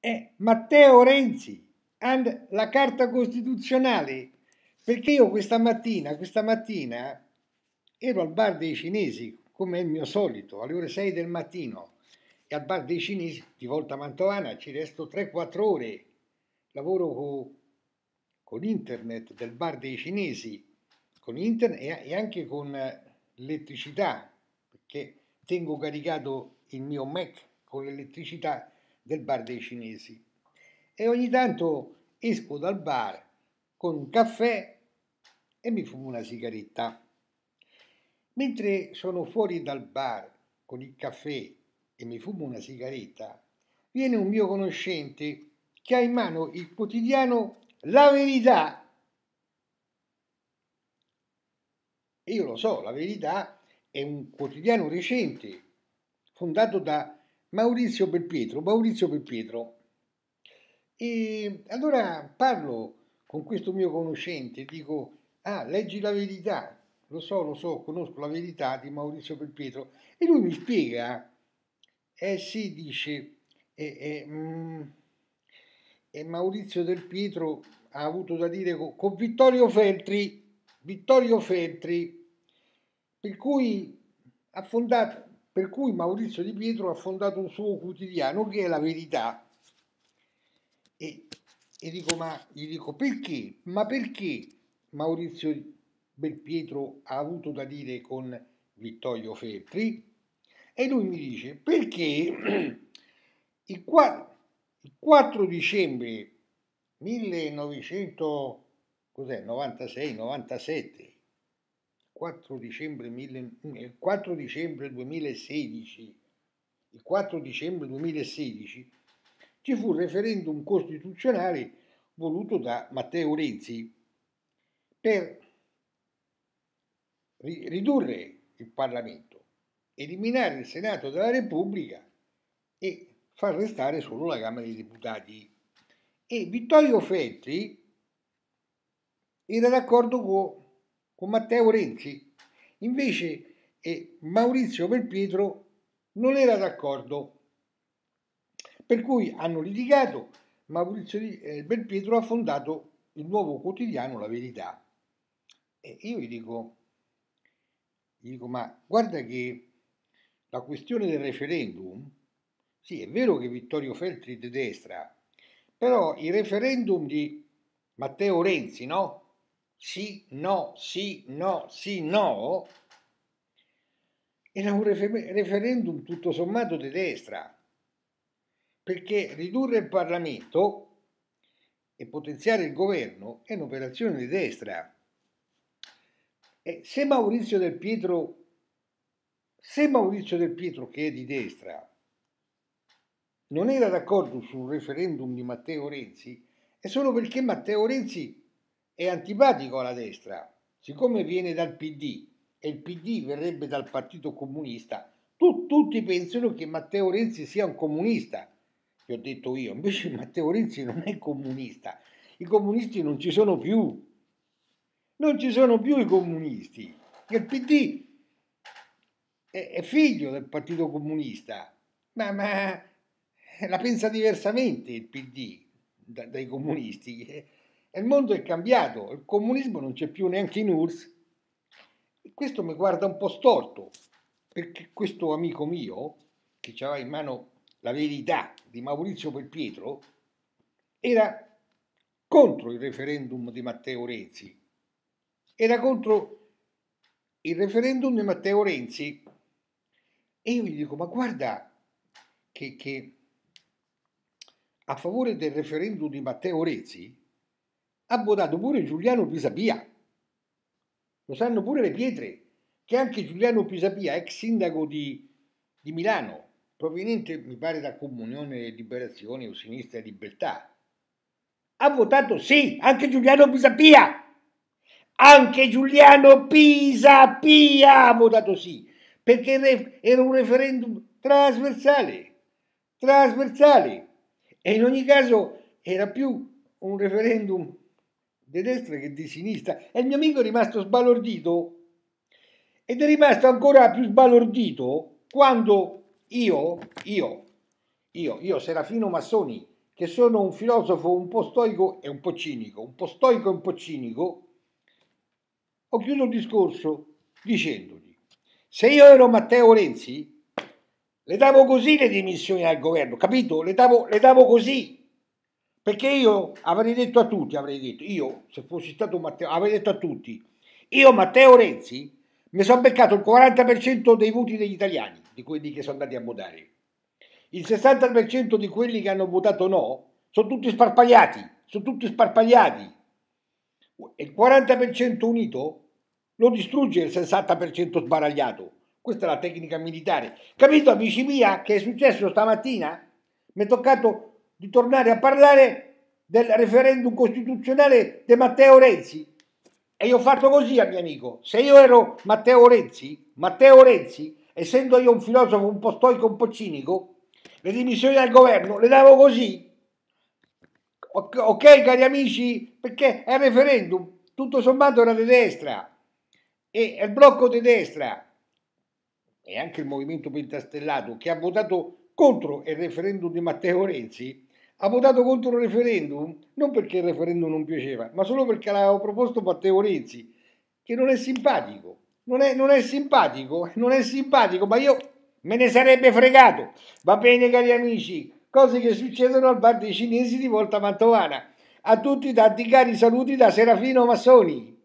è Matteo Renzi and la Carta Costituzionale. Perché io questa mattina, questa mattina ero al bar dei cinesi, come è il mio solito, alle ore 6 del mattino, e al bar dei cinesi di Volta Mantovana ci resto 3-4 ore. Lavoro con, con internet del bar dei cinesi, con internet e, anche con l'elettricità, perché tengo caricato il mio Mac con l'elettricità del bar dei cinesi e ogni tanto esco dal bar con un caffè e mi fumo una sigaretta. Mentre sono fuori dal bar con il caffè e mi fumo una sigaretta, viene un mio conoscente che ha in mano il quotidiano La Verità. E io lo so, La Verità è un quotidiano recente, fondato da Maurizio Belpietro, Maurizio Belpietro. E allora parlo con questo mio conoscente, dico, ah, leggi la verità, lo so, lo so, conosco la verità di Maurizio Belpietro, e lui mi spiega, eh sì, dice, eh, eh, mm, Maurizio Del ha avuto da dire con, con Vittorio Feltri, Vittorio Feltri, per cui ha fondato, per cui Maurizio Di Pietro ha fondato un suo quotidiano che è La Verità. E, e dico, ma gli dico perché? Ma perché Maurizio Belpietro ha avuto da dire con Vittorio Feltri? E lui mi dice perché il 4 dicembre 1996-97 4 dicembre, 4 eh, dicembre 2016, il 4 dicembre 2016 ci fu un referendum costituzionale voluto da Matteo Renzi per ridurre il Parlamento, eliminare il Senato della Repubblica e far restare solo la Camera dei Deputati. E Vittorio Feltri era d'accordo con con Matteo Renzi. Invece eh, Maurizio Belpietro non era d'accordo. Per cui hanno litigato, Maurizio Belpietro eh, ha fondato il nuovo quotidiano La Verità. E io gli dico, gli dico, ma guarda che la questione del referendum, sì è vero che Vittorio Feltri è di destra, però il referendum di Matteo Renzi, no? sì, no, sì, no, sì, no, era un referendum tutto sommato di destra, perché ridurre il Parlamento e potenziare il governo è un'operazione di destra. E se Maurizio Del Pietro, se Maurizio Del Pietro che è di destra, non era d'accordo sul referendum di Matteo Renzi, è solo perché Matteo Renzi è antipatico alla destra, siccome viene dal PD e il PD verrebbe dal Partito Comunista, tu, tutti pensano che Matteo Renzi sia un comunista, che ho detto io, invece Matteo Renzi non è comunista, i comunisti non ci sono più, non ci sono più i comunisti, il PD è, è figlio del Partito Comunista, ma, ma, la pensa diversamente il PD da, dai comunisti il mondo è cambiato, il comunismo non c'è più neanche in URSS. E questo mi guarda un po' storto, perché questo amico mio, che aveva in mano la verità di Maurizio Pelpietro, era contro il referendum di Matteo Renzi. Era contro il referendum di Matteo Renzi. E io gli dico, ma guarda che, che a favore del referendum di Matteo Renzi ha votato pure Giuliano Pisapia. Lo sanno pure le pietre, che anche Giuliano Pisapia, ex sindaco di, di Milano, proveniente mi pare da Comunione e Liberazione o Sinistra e Libertà, ha votato sì, anche Giuliano Pisapia. Anche Giuliano Pisapia ha votato sì, perché era un referendum trasversale, trasversale. E in ogni caso era più un referendum di destra che di sinistra, e il mio amico è rimasto sbalordito. Ed è rimasto ancora più sbalordito quando io, io, io, io, Serafino Massoni, che sono un filosofo un po' stoico e un po' cinico, un po' stoico e un po' cinico, ho chiuso il discorso dicendogli, se io ero Matteo Renzi, le davo così le dimissioni al governo, capito? Le davo, le davo così, perché io avrei detto a tutti, avrei detto, io se fossi stato Matteo, avrei detto a tutti, io Matteo Renzi mi sono beccato il 40% dei voti degli italiani, di quelli che sono andati a votare. Il 60% di quelli che hanno votato no sono tutti sparpagliati, sono tutti sparpagliati. E il 40% unito lo distrugge il 60% sbaragliato. Questa è la tecnica militare. Capito, amici mia, che è successo stamattina? Mi è toccato di tornare a parlare del referendum costituzionale di Matteo Renzi. E io ho fatto così a mio amico. Se io ero Matteo Renzi, Matteo Renzi, essendo io un filosofo un po' stoico, un po' cinico, le dimissioni al governo le davo così. Ok, cari amici, perché è referendum, tutto sommato era di destra e il blocco di destra e anche il movimento pentastellato che ha votato contro il referendum di Matteo Renzi ha votato contro il referendum non perché il referendum non piaceva, ma solo perché l'aveva proposto Matteo Renzi, che non è simpatico. Non è, non è simpatico, non è simpatico, ma io me ne sarebbe fregato. Va bene, cari amici, cose che succedono al bar dei cinesi di Volta Mantovana. A tutti tanti cari saluti da Serafino Massoni.